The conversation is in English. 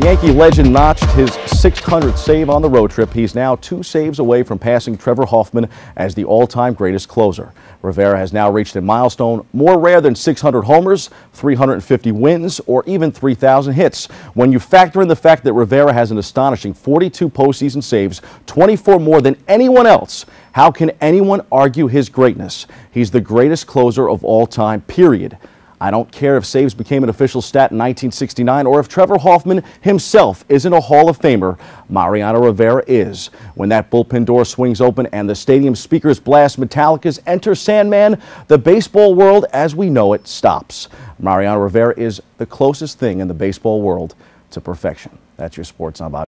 The Yankee legend notched his 600th save on the road trip. He's now two saves away from passing Trevor Hoffman as the all-time greatest closer. Rivera has now reached a milestone more rare than 600 homers, 350 wins, or even 3,000 hits. When you factor in the fact that Rivera has an astonishing 42 postseason saves, 24 more than anyone else, how can anyone argue his greatness? He's the greatest closer of all time, period. I don't care if saves became an official stat in 1969 or if Trevor Hoffman himself isn't a Hall of Famer. Mariano Rivera is. When that bullpen door swings open and the stadium speakers blast Metallica's Enter Sandman, the baseball world as we know it stops. Mariano Rivera is the closest thing in the baseball world to perfection. That's your sports on